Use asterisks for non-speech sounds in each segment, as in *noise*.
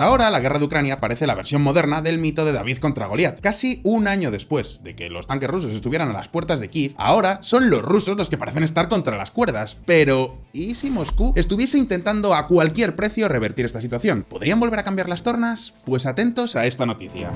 Hasta ahora, la guerra de Ucrania parece la versión moderna del mito de David contra Goliat. Casi un año después de que los tanques rusos estuvieran a las puertas de Kiev, ahora son los rusos los que parecen estar contra las cuerdas. Pero, ¿y si Moscú estuviese intentando a cualquier precio revertir esta situación? ¿Podrían volver a cambiar las tornas? Pues atentos a esta noticia.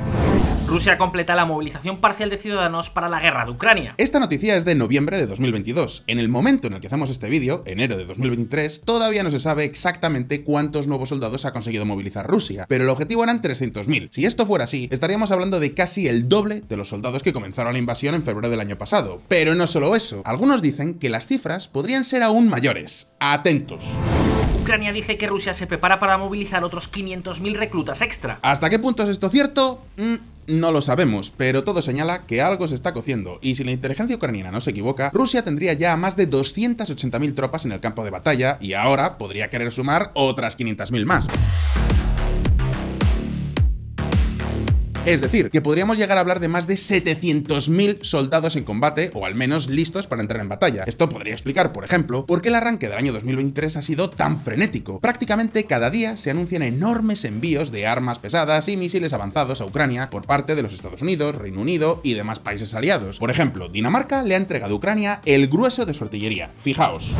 Rusia completa la movilización parcial de ciudadanos para la guerra de Ucrania. Esta noticia es de noviembre de 2022. En el momento en el que hacemos este vídeo, enero de 2023, todavía no se sabe exactamente cuántos nuevos soldados ha conseguido movilizar Rusia, pero el objetivo eran 300.000. Si esto fuera así, estaríamos hablando de casi el doble de los soldados que comenzaron la invasión en febrero del año pasado. Pero no solo eso, algunos dicen que las cifras podrían ser aún mayores. Atentos. Ucrania dice que Rusia se prepara para movilizar otros 500.000 reclutas extra. ¿Hasta qué punto es esto cierto? Mm, no lo sabemos, pero todo señala que algo se está cociendo, y si la inteligencia ucraniana no se equivoca, Rusia tendría ya más de 280.000 tropas en el campo de batalla, y ahora podría querer sumar otras 500.000 más. Es decir, que podríamos llegar a hablar de más de 700.000 soldados en combate, o al menos listos para entrar en batalla. Esto podría explicar, por ejemplo, por qué el arranque del año 2023 ha sido tan frenético. Prácticamente cada día se anuncian enormes envíos de armas pesadas y misiles avanzados a Ucrania por parte de los Estados Unidos, Reino Unido y demás países aliados. Por ejemplo, Dinamarca le ha entregado a Ucrania el grueso de su artillería. Fijaos.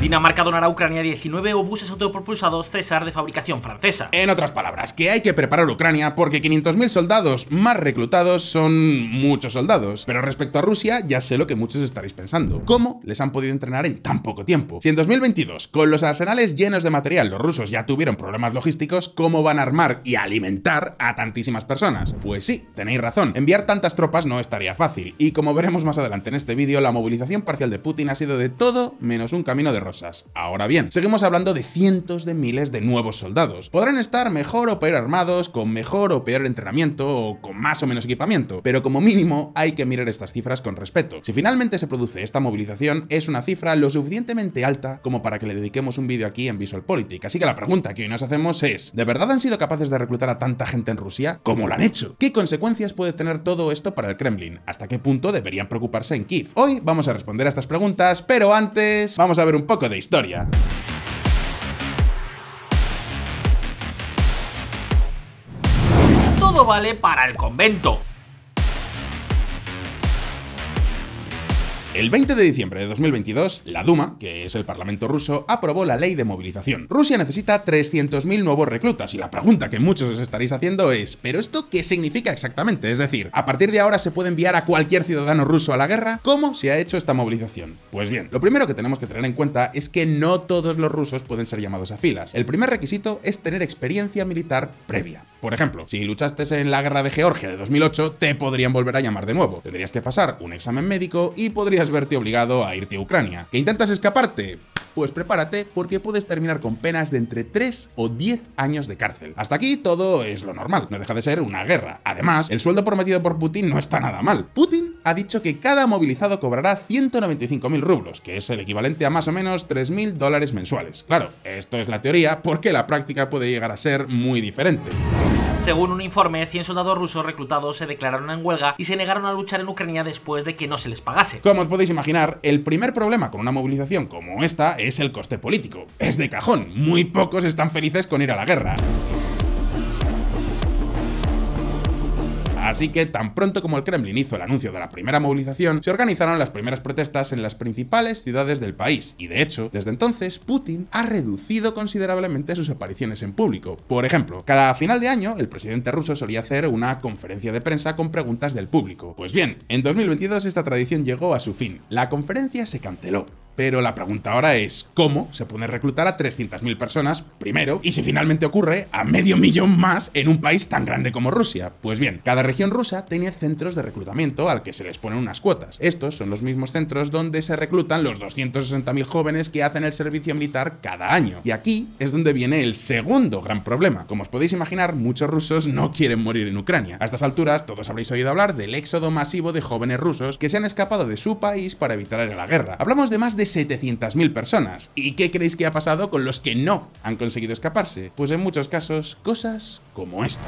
Dinamarca donará a Ucrania 19 obuses autopropulsados César de fabricación francesa. En otras palabras, que hay que preparar Ucrania porque 500.000 soldados más reclutados son muchos soldados. Pero respecto a Rusia, ya sé lo que muchos estaréis pensando. ¿Cómo les han podido entrenar en tan poco tiempo? Si en 2022, con los arsenales llenos de material, los rusos ya tuvieron problemas logísticos, ¿cómo van a armar y alimentar a tantísimas personas? Pues sí, tenéis razón. Enviar tantas tropas no estaría fácil. Y como veremos más adelante en este vídeo, la movilización parcial de Putin ha sido de todo menos un camino de Ahora bien, seguimos hablando de cientos de miles de nuevos soldados. Podrán estar mejor o peor armados, con mejor o peor entrenamiento o con más o menos equipamiento, pero como mínimo hay que mirar estas cifras con respeto. Si finalmente se produce esta movilización, es una cifra lo suficientemente alta como para que le dediquemos un vídeo aquí en VisualPolitik. Así que la pregunta que hoy nos hacemos es, ¿de verdad han sido capaces de reclutar a tanta gente en Rusia? como lo han hecho? ¿Qué consecuencias puede tener todo esto para el Kremlin? ¿Hasta qué punto deberían preocuparse en Kiev? Hoy vamos a responder a estas preguntas, pero antes vamos a ver un poco de historia. Todo vale para el convento, El 20 de diciembre de 2022, la Duma, que es el Parlamento ruso, aprobó la ley de movilización. Rusia necesita 300.000 nuevos reclutas y la pregunta que muchos os estaréis haciendo es, ¿pero esto qué significa exactamente? Es decir, ¿a partir de ahora se puede enviar a cualquier ciudadano ruso a la guerra? ¿Cómo se ha hecho esta movilización? Pues bien, lo primero que tenemos que tener en cuenta es que no todos los rusos pueden ser llamados a filas. El primer requisito es tener experiencia militar previa. Por ejemplo, si luchaste en la guerra de Georgia de 2008, te podrían volver a llamar de nuevo. Tendrías que pasar un examen médico y podrías verte obligado a irte a Ucrania. ¿Que intentas escaparte? pues prepárate porque puedes terminar con penas de entre 3 o 10 años de cárcel. Hasta aquí todo es lo normal, no deja de ser una guerra. Además, el sueldo prometido por Putin no está nada mal. Putin ha dicho que cada movilizado cobrará 195.000 rublos, que es el equivalente a más o menos 3.000 dólares mensuales. Claro, esto es la teoría porque la práctica puede llegar a ser muy diferente. Según un informe, 100 soldados rusos reclutados se declararon en huelga y se negaron a luchar en Ucrania después de que no se les pagase. Como os podéis imaginar, el primer problema con una movilización como esta es el coste político. Es de cajón, muy pocos están felices con ir a la guerra. Así que tan pronto como el Kremlin hizo el anuncio de la primera movilización, se organizaron las primeras protestas en las principales ciudades del país, y de hecho, desde entonces Putin ha reducido considerablemente sus apariciones en público. Por ejemplo, cada final de año el presidente ruso solía hacer una conferencia de prensa con preguntas del público. Pues bien, en 2022 esta tradición llegó a su fin. La conferencia se canceló. Pero la pregunta ahora es, ¿cómo se puede reclutar a 300.000 personas primero? Y si finalmente ocurre, a medio millón más en un país tan grande como Rusia. Pues bien, cada región rusa tiene centros de reclutamiento al que se les ponen unas cuotas. Estos son los mismos centros donde se reclutan los 260.000 jóvenes que hacen el servicio militar cada año. Y aquí es donde viene el segundo gran problema. Como os podéis imaginar, muchos rusos no quieren morir en Ucrania. A estas alturas, todos habréis oído hablar del éxodo masivo de jóvenes rusos que se han escapado de su país para evitar la guerra. Hablamos de más de 700.000 personas. ¿Y qué creéis que ha pasado con los que no han conseguido escaparse? Pues en muchos casos, cosas como esta.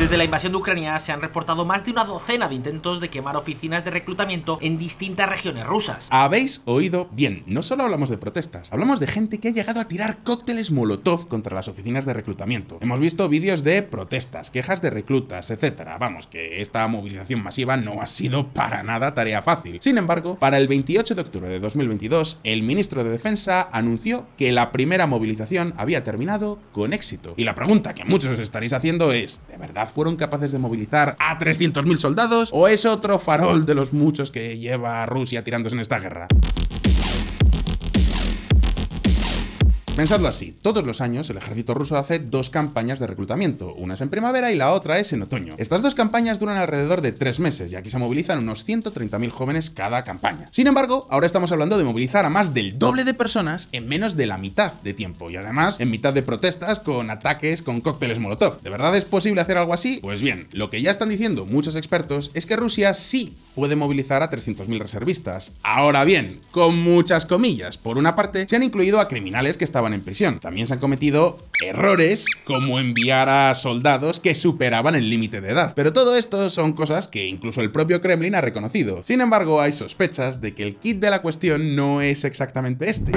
Desde la invasión de Ucrania se han reportado más de una docena de intentos de quemar oficinas de reclutamiento en distintas regiones rusas. Habéis oído bien, no solo hablamos de protestas, hablamos de gente que ha llegado a tirar cócteles Molotov contra las oficinas de reclutamiento. Hemos visto vídeos de protestas, quejas de reclutas, etcétera. Vamos, que esta movilización masiva no ha sido para nada tarea fácil. Sin embargo, para el 28 de octubre de 2022, el ministro de Defensa anunció que la primera movilización había terminado con éxito. Y la pregunta que muchos os estaréis haciendo es, ¿de verdad fueron capaces de movilizar a 300.000 soldados o es otro farol de los muchos que lleva a Rusia tirándose en esta guerra. Pensadlo así, todos los años el ejército ruso hace dos campañas de reclutamiento, una es en primavera y la otra es en otoño. Estas dos campañas duran alrededor de tres meses y aquí se movilizan unos 130.000 jóvenes cada campaña. Sin embargo, ahora estamos hablando de movilizar a más del doble de personas en menos de la mitad de tiempo y además en mitad de protestas con ataques con cócteles molotov. ¿De verdad es posible hacer algo así? Pues bien, lo que ya están diciendo muchos expertos es que Rusia sí puede movilizar a 300.000 reservistas. Ahora bien, con muchas comillas. Por una parte, se han incluido a criminales que estaban en prisión. También se han cometido errores como enviar a soldados que superaban el límite de edad. Pero todo esto son cosas que incluso el propio Kremlin ha reconocido. Sin embargo, hay sospechas de que el kit de la cuestión no es exactamente este.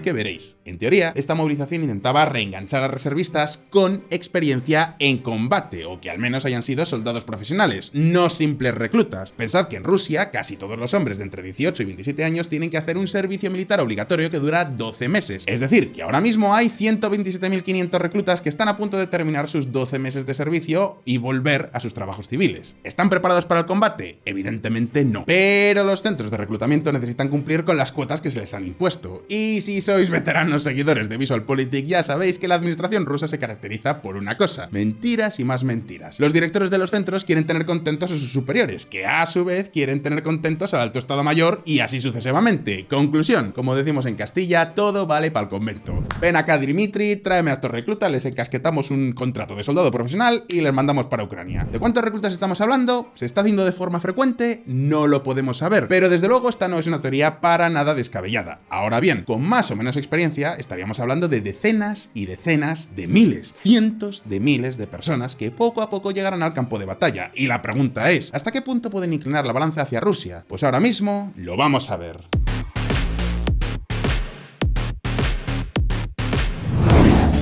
que veréis. En teoría, esta movilización intentaba reenganchar a reservistas con experiencia en combate, o que al menos hayan sido soldados profesionales, no simples reclutas. Pensad que en Rusia casi todos los hombres de entre 18 y 27 años tienen que hacer un servicio militar obligatorio que dura 12 meses. Es decir, que ahora mismo hay 127.500 reclutas que están a punto de terminar sus 12 meses de servicio y volver a sus trabajos civiles. ¿Están preparados para el combate? Evidentemente no. Pero los centros de reclutamiento necesitan cumplir con las cuotas que se les han impuesto. Y si sois veteranos seguidores de VisualPolitik ya sabéis que la administración rusa se caracteriza por una cosa, mentiras y más mentiras. Los directores de los centros quieren tener contentos a sus superiores, que a su vez quieren tener contentos al alto estado mayor y así sucesivamente. Conclusión, como decimos en Castilla, todo vale para el convento. Ven acá Dimitri, tráeme a estos reclutas, les encasquetamos un contrato de soldado profesional y les mandamos para Ucrania. ¿De cuántos reclutas estamos hablando? ¿Se está haciendo de forma frecuente? No lo podemos saber, pero desde luego esta no es una teoría para nada descabellada. Ahora bien, con más menos experiencia, estaríamos hablando de decenas y decenas de miles, cientos de miles de personas que poco a poco llegaron al campo de batalla. Y la pregunta es, ¿hasta qué punto pueden inclinar la balanza hacia Rusia? Pues ahora mismo lo vamos a ver.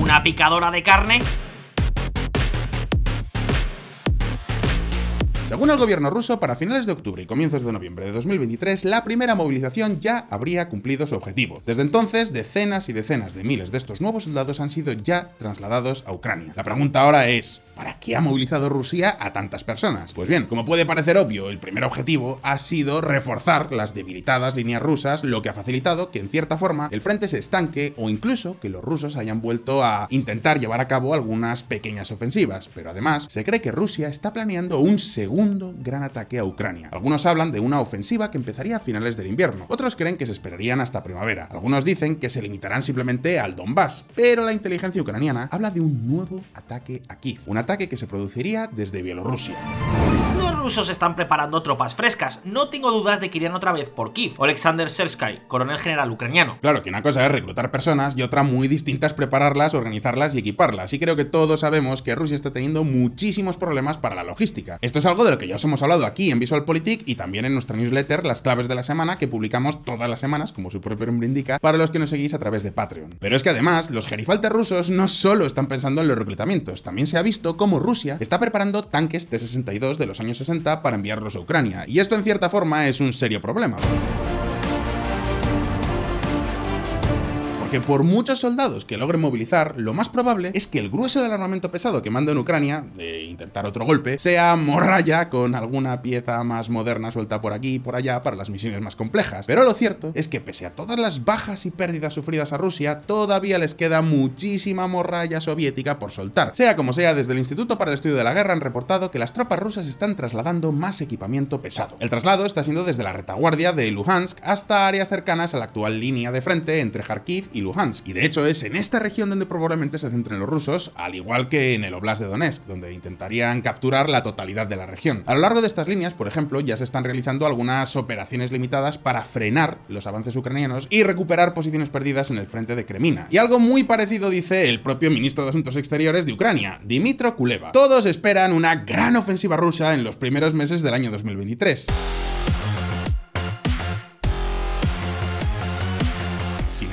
¿Una picadora de carne? Según el gobierno ruso, para finales de octubre y comienzos de noviembre de 2023, la primera movilización ya habría cumplido su objetivo. Desde entonces, decenas y decenas de miles de estos nuevos soldados han sido ya trasladados a Ucrania. La pregunta ahora es, ¿Para qué ha movilizado Rusia a tantas personas? Pues bien, como puede parecer obvio, el primer objetivo ha sido reforzar las debilitadas líneas rusas, lo que ha facilitado que en cierta forma el frente se estanque o incluso que los rusos hayan vuelto a intentar llevar a cabo algunas pequeñas ofensivas. Pero además, se cree que Rusia está planeando un segundo gran ataque a Ucrania. Algunos hablan de una ofensiva que empezaría a finales del invierno, otros creen que se esperarían hasta primavera, algunos dicen que se limitarán simplemente al Donbass, pero la inteligencia ucraniana habla de un nuevo ataque aquí, un ataque que se produciría desde Bielorrusia rusos están preparando tropas frescas. No tengo dudas de que irían otra vez por Kiev. Alexander Sersky, coronel general ucraniano. Claro que una cosa es reclutar personas y otra muy distinta es prepararlas, organizarlas y equiparlas. Y creo que todos sabemos que Rusia está teniendo muchísimos problemas para la logística. Esto es algo de lo que ya os hemos hablado aquí en VisualPolitik y también en nuestra newsletter Las claves de la semana que publicamos todas las semanas, como su propio nombre indica, para los que nos seguís a través de Patreon. Pero es que además, los gerifaltes rusos no solo están pensando en los reclutamientos, también se ha visto cómo Rusia está preparando tanques T-62 de los años 60 para enviarlos a Ucrania, y esto en cierta forma es un serio problema. que por muchos soldados que logren movilizar, lo más probable es que el grueso del armamento pesado que manda en Ucrania, de intentar otro golpe, sea morralla con alguna pieza más moderna suelta por aquí y por allá para las misiones más complejas. Pero lo cierto es que pese a todas las bajas y pérdidas sufridas a Rusia, todavía les queda muchísima morralla soviética por soltar. Sea como sea, desde el Instituto para el Estudio de la Guerra han reportado que las tropas rusas están trasladando más equipamiento pesado. El traslado está siendo desde la retaguardia de Luhansk hasta áreas cercanas a la actual línea de frente entre Kharkiv y y Luhansk. Y de hecho es en esta región donde probablemente se centren los rusos, al igual que en el Oblast de Donetsk, donde intentarían capturar la totalidad de la región. A lo largo de estas líneas, por ejemplo, ya se están realizando algunas operaciones limitadas para frenar los avances ucranianos y recuperar posiciones perdidas en el frente de Kremina. Y algo muy parecido dice el propio ministro de Asuntos Exteriores de Ucrania, dimitro Kuleva. Todos esperan una gran ofensiva rusa en los primeros meses del año 2023.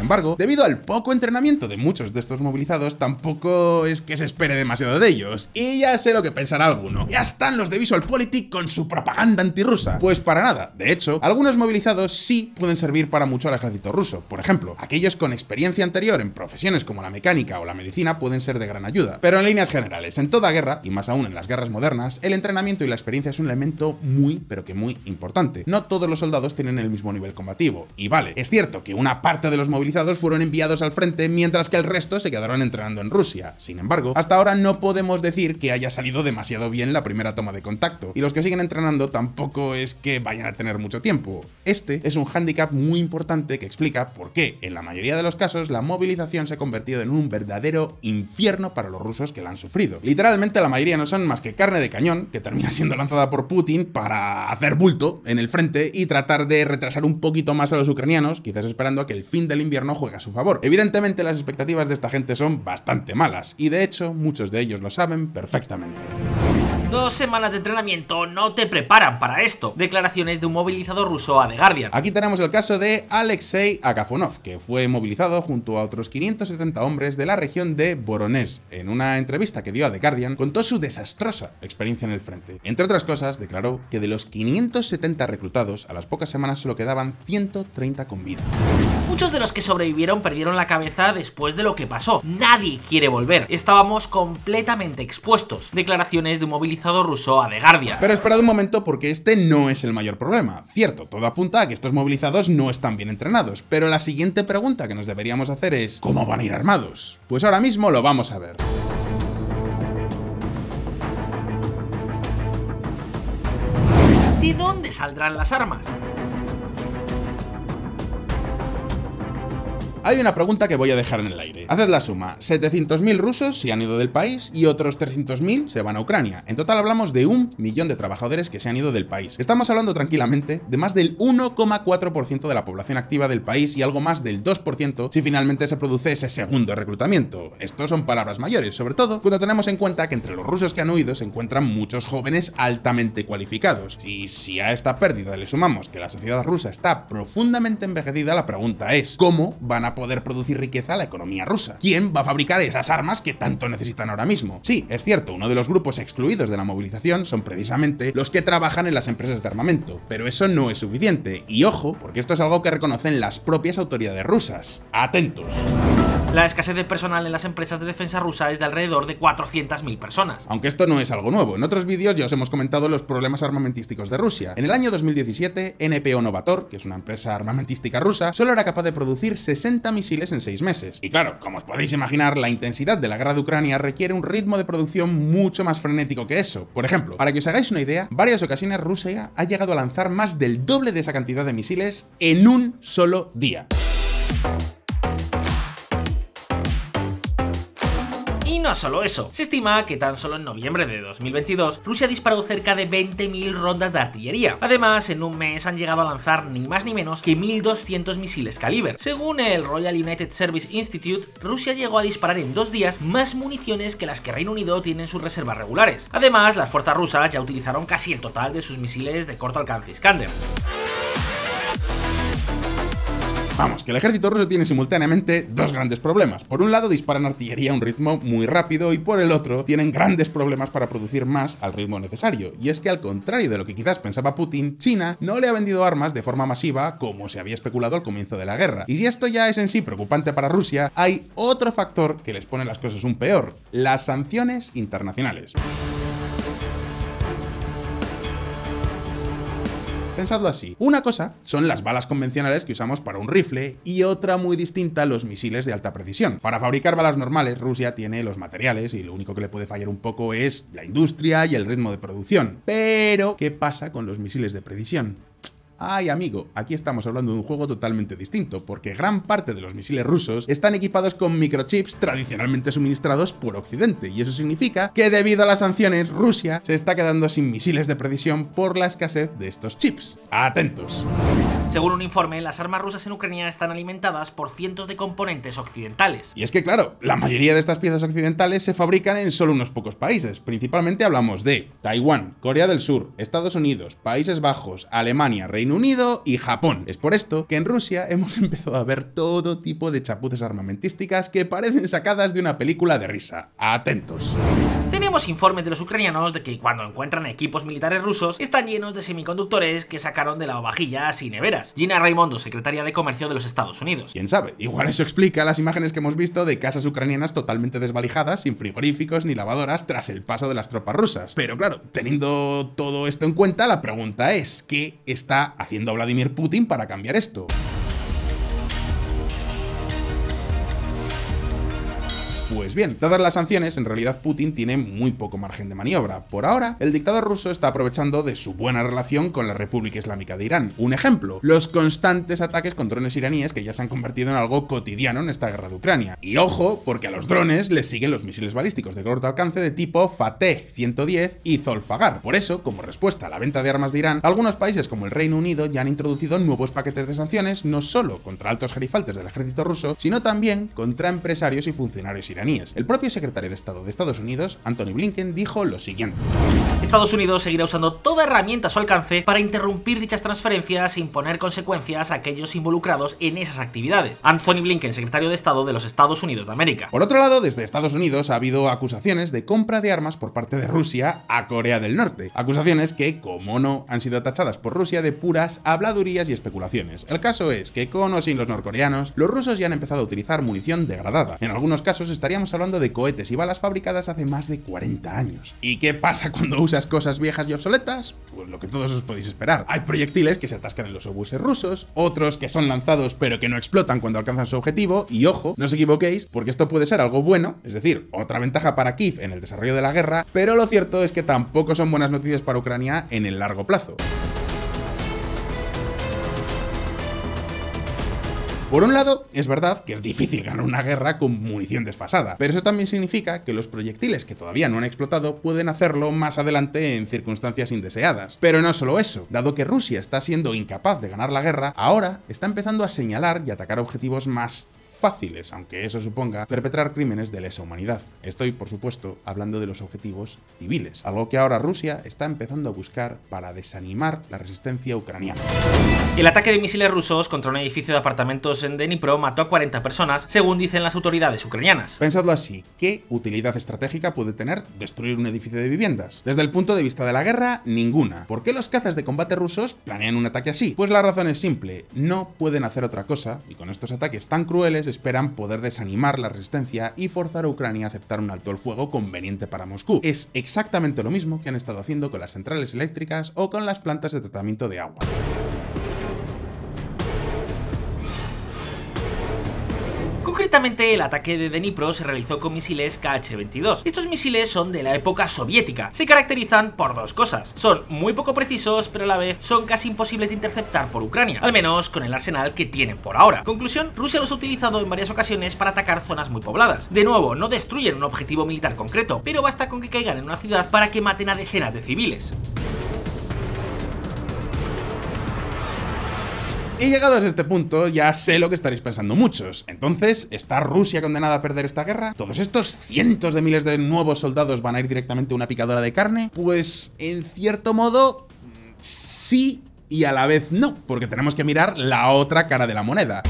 embargo, debido al poco entrenamiento de muchos de estos movilizados, tampoco es que se espere demasiado de ellos. Y ya sé lo que pensará alguno. Ya están los de VisualPolitik con su propaganda antirrusa. Pues para nada. De hecho, algunos movilizados sí pueden servir para mucho al ejército ruso. Por ejemplo, aquellos con experiencia anterior en profesiones como la mecánica o la medicina pueden ser de gran ayuda. Pero en líneas generales, en toda guerra, y más aún en las guerras modernas, el entrenamiento y la experiencia es un elemento muy, pero que muy importante. No todos los soldados tienen el mismo nivel combativo. Y vale, es cierto que una parte de los movilizados fueron enviados al frente, mientras que el resto se quedaron entrenando en Rusia. Sin embargo, hasta ahora no podemos decir que haya salido demasiado bien la primera toma de contacto, y los que siguen entrenando tampoco es que vayan a tener mucho tiempo. Este es un hándicap muy importante que explica por qué, en la mayoría de los casos, la movilización se ha convertido en un verdadero infierno para los rusos que la han sufrido. Literalmente la mayoría no son más que carne de cañón, que termina siendo lanzada por Putin para hacer bulto en el frente y tratar de retrasar un poquito más a los ucranianos, quizás esperando a que el fin del invierno no juega a su favor. Evidentemente las expectativas de esta gente son bastante malas, y de hecho muchos de ellos lo saben perfectamente. Dos semanas de entrenamiento no te preparan para esto. Declaraciones de un movilizado ruso a The Guardian. Aquí tenemos el caso de Alexei Akafonov, que fue movilizado junto a otros 570 hombres de la región de Voronezh. En una entrevista que dio a The Guardian, contó su desastrosa experiencia en el frente. Entre otras cosas, declaró que de los 570 reclutados, a las pocas semanas solo quedaban 130 con vida. Muchos de los que sobrevivieron perdieron la cabeza después de lo que pasó. Nadie quiere volver. Estábamos completamente expuestos. Declaraciones de un movilizado Rusoa de a Pero esperad un momento porque este no es el mayor problema. Cierto, todo apunta a que estos movilizados no están bien entrenados, pero la siguiente pregunta que nos deberíamos hacer es ¿cómo van a ir armados? Pues ahora mismo lo vamos a ver. ¿De dónde saldrán las armas? Hay una pregunta que voy a dejar en el aire. Haced la suma, 700.000 rusos se han ido del país y otros 300.000 se van a Ucrania. En total hablamos de un millón de trabajadores que se han ido del país. Estamos hablando tranquilamente de más del 1,4% de la población activa del país y algo más del 2% si finalmente se produce ese segundo reclutamiento. Estos son palabras mayores, sobre todo cuando tenemos en cuenta que entre los rusos que han huido se encuentran muchos jóvenes altamente cualificados. Y si a esta pérdida le sumamos que la sociedad rusa está profundamente envejecida, la pregunta es, ¿cómo van a poder producir riqueza a la economía rusa? ¿Quién va a fabricar esas armas que tanto necesitan ahora mismo? Sí, es cierto, uno de los grupos excluidos de la movilización son precisamente los que trabajan en las empresas de armamento, pero eso no es suficiente. Y ojo, porque esto es algo que reconocen las propias autoridades rusas. Atentos. La escasez de personal en las empresas de defensa rusa es de alrededor de 400.000 personas. Aunque esto no es algo nuevo, en otros vídeos ya os hemos comentado los problemas armamentísticos de Rusia. En el año 2017, NPO Novator, que es una empresa armamentística rusa, solo era capaz de producir 60 misiles en 6 meses. Y claro, como os podéis imaginar, la intensidad de la guerra de Ucrania requiere un ritmo de producción mucho más frenético que eso. Por ejemplo, para que os hagáis una idea, varias ocasiones Rusia ha llegado a lanzar más del doble de esa cantidad de misiles en un solo día. Y no solo eso, se estima que tan solo en noviembre de 2022 Rusia disparó cerca de 20.000 rondas de artillería. Además, en un mes han llegado a lanzar ni más ni menos que 1.200 misiles caliber. Según el Royal United Service Institute, Rusia llegó a disparar en dos días más municiones que las que Reino Unido tiene en sus reservas regulares. Además, las fuerzas rusas ya utilizaron casi el total de sus misiles de corto alcance Iskander. Vamos, que el ejército ruso tiene simultáneamente dos grandes problemas. Por un lado, disparan artillería a un ritmo muy rápido y por el otro, tienen grandes problemas para producir más al ritmo necesario. Y es que al contrario de lo que quizás pensaba Putin, China no le ha vendido armas de forma masiva como se había especulado al comienzo de la guerra. Y si esto ya es en sí preocupante para Rusia, hay otro factor que les pone las cosas un peor, las sanciones internacionales. Pensadlo así. Una cosa son las balas convencionales que usamos para un rifle y otra muy distinta los misiles de alta precisión. Para fabricar balas normales, Rusia tiene los materiales y lo único que le puede fallar un poco es la industria y el ritmo de producción. Pero, ¿qué pasa con los misiles de precisión? Ay amigo, aquí estamos hablando de un juego totalmente distinto, porque gran parte de los misiles rusos están equipados con microchips tradicionalmente suministrados por Occidente, y eso significa que debido a las sanciones, Rusia se está quedando sin misiles de precisión por la escasez de estos chips. Atentos. Según un informe, las armas rusas en Ucrania están alimentadas por cientos de componentes occidentales. Y es que claro, la mayoría de estas piezas occidentales se fabrican en solo unos pocos países. Principalmente hablamos de Taiwán, Corea del Sur, Estados Unidos, Países Bajos, Alemania, Reino Unido y Japón. Es por esto que en Rusia hemos *laughs* empezado a ver todo tipo de chapuces armamentísticas que parecen sacadas de una película de risa. Atentos. Tenemos informes de los ucranianos de que cuando encuentran equipos militares rusos están llenos de semiconductores que sacaron de la lavavajillas y neveras. Gina Raimondo, secretaria de Comercio de los Estados Unidos. ¿Quién sabe? Igual eso explica las imágenes que hemos visto de casas ucranianas totalmente desvalijadas, sin frigoríficos ni lavadoras tras el paso de las tropas rusas. Pero claro, teniendo todo esto en cuenta, la pregunta es, ¿qué está haciendo Vladimir Putin para cambiar esto? Pues bien, dadas las sanciones, en realidad Putin tiene muy poco margen de maniobra. Por ahora, el dictador ruso está aprovechando de su buena relación con la República Islámica de Irán. Un ejemplo, los constantes ataques con drones iraníes que ya se han convertido en algo cotidiano en esta guerra de Ucrania. Y ojo, porque a los drones les siguen los misiles balísticos de corto alcance de tipo Fateh 110 y Zolfagar. Por eso, como respuesta a la venta de armas de Irán, algunos países como el Reino Unido ya han introducido nuevos paquetes de sanciones no solo contra altos jerifaltes del ejército ruso, sino también contra empresarios y funcionarios iraníes. El propio secretario de Estado de Estados Unidos, Anthony Blinken, dijo lo siguiente. Estados Unidos seguirá usando toda herramienta a su alcance para interrumpir dichas transferencias e imponer consecuencias a aquellos involucrados en esas actividades. Anthony Blinken, secretario de Estado de los Estados Unidos de América. Por otro lado, desde Estados Unidos ha habido acusaciones de compra de armas por parte de Rusia a Corea del Norte. Acusaciones que, como no, han sido tachadas por Rusia de puras habladurías y especulaciones. El caso es que, con o sin los norcoreanos, los rusos ya han empezado a utilizar munición degradada. En algunos casos estaríamos hablando de cohetes y balas fabricadas hace más de 40 años. ¿Y qué pasa cuando usas cosas viejas y obsoletas? Pues lo que todos os podéis esperar. Hay proyectiles que se atascan en los obuses rusos, otros que son lanzados pero que no explotan cuando alcanzan su objetivo, y ojo, no os equivoquéis, porque esto puede ser algo bueno, es decir, otra ventaja para Kiev en el desarrollo de la guerra, pero lo cierto es que tampoco son buenas noticias para Ucrania en el largo plazo. Por un lado, es verdad que es difícil ganar una guerra con munición desfasada, pero eso también significa que los proyectiles que todavía no han explotado pueden hacerlo más adelante en circunstancias indeseadas. Pero no solo eso, dado que Rusia está siendo incapaz de ganar la guerra, ahora está empezando a señalar y atacar objetivos más fáciles, aunque eso suponga perpetrar crímenes de lesa humanidad. Estoy, por supuesto, hablando de los objetivos civiles, algo que ahora Rusia está empezando a buscar para desanimar la resistencia ucraniana. El ataque de misiles rusos contra un edificio de apartamentos en Dnipro mató a 40 personas, según dicen las autoridades ucranianas. Pensadlo así, ¿qué utilidad estratégica puede tener destruir un edificio de viviendas? Desde el punto de vista de la guerra, ninguna. ¿Por qué los cazas de combate rusos planean un ataque así? Pues la razón es simple, no pueden hacer otra cosa, y con estos ataques tan crueles esperan poder desanimar la resistencia y forzar a Ucrania a aceptar un alto el fuego conveniente para Moscú. Es exactamente lo mismo que han estado haciendo con las centrales eléctricas o con las plantas de tratamiento de agua. Concretamente, el ataque de Dnipro se realizó con misiles KH-22. Estos misiles son de la época soviética. Se caracterizan por dos cosas. Son muy poco precisos, pero a la vez son casi imposibles de interceptar por Ucrania, al menos con el arsenal que tienen por ahora. Conclusión, Rusia los ha utilizado en varias ocasiones para atacar zonas muy pobladas. De nuevo, no destruyen un objetivo militar concreto, pero basta con que caigan en una ciudad para que maten a decenas de civiles. Y llegados a este punto, ya sé lo que estaréis pensando muchos. Entonces, ¿está Rusia condenada a perder esta guerra? ¿Todos estos cientos de miles de nuevos soldados van a ir directamente a una picadora de carne? Pues, en cierto modo, mm, sí y a la vez no, porque tenemos que mirar la otra cara de la moneda.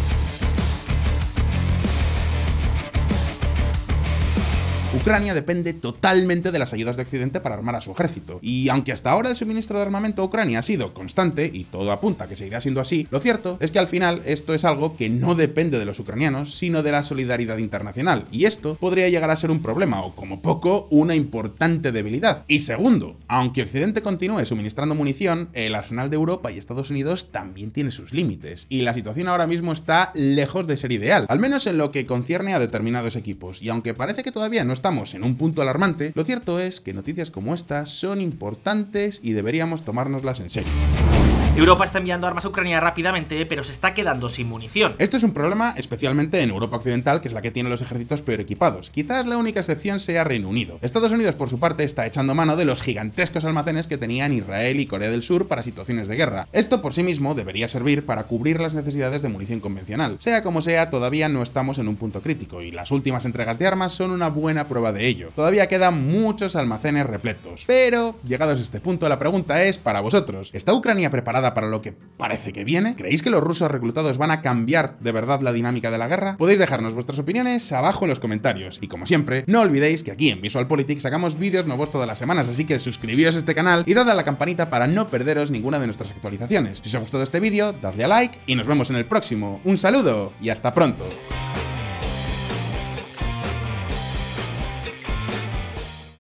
Ucrania depende totalmente de las ayudas de Occidente para armar a su ejército, y aunque hasta ahora el suministro de armamento a Ucrania ha sido constante, y todo apunta que seguirá siendo así, lo cierto es que al final esto es algo que no depende de los ucranianos, sino de la solidaridad internacional, y esto podría llegar a ser un problema, o como poco, una importante debilidad. Y segundo, aunque Occidente continúe suministrando munición, el arsenal de Europa y Estados Unidos también tiene sus límites, y la situación ahora mismo está lejos de ser ideal, al menos en lo que concierne a determinados equipos, y aunque parece que todavía no está estamos en un punto alarmante, lo cierto es que noticias como estas son importantes y deberíamos tomárnoslas en serio. Europa está enviando armas a Ucrania rápidamente, pero se está quedando sin munición. Esto es un problema especialmente en Europa Occidental, que es la que tiene los ejércitos peor equipados. Quizás la única excepción sea Reino Unido. Estados Unidos, por su parte, está echando mano de los gigantescos almacenes que tenían Israel y Corea del Sur para situaciones de guerra. Esto por sí mismo debería servir para cubrir las necesidades de munición convencional. Sea como sea, todavía no estamos en un punto crítico y las últimas entregas de armas son una buena prueba de ello. Todavía quedan muchos almacenes repletos. Pero, llegados a este punto, la pregunta es para vosotros. ¿Está Ucrania preparada para lo que parece que viene? ¿Creéis que los rusos reclutados van a cambiar de verdad la dinámica de la guerra? Podéis dejarnos vuestras opiniones abajo en los comentarios. Y como siempre, no olvidéis que aquí en VisualPolitik sacamos vídeos nuevos todas las semanas, así que suscribiros a este canal y dad a la campanita para no perderos ninguna de nuestras actualizaciones. Si os ha gustado este vídeo, dadle a like y nos vemos en el próximo. Un saludo y hasta pronto.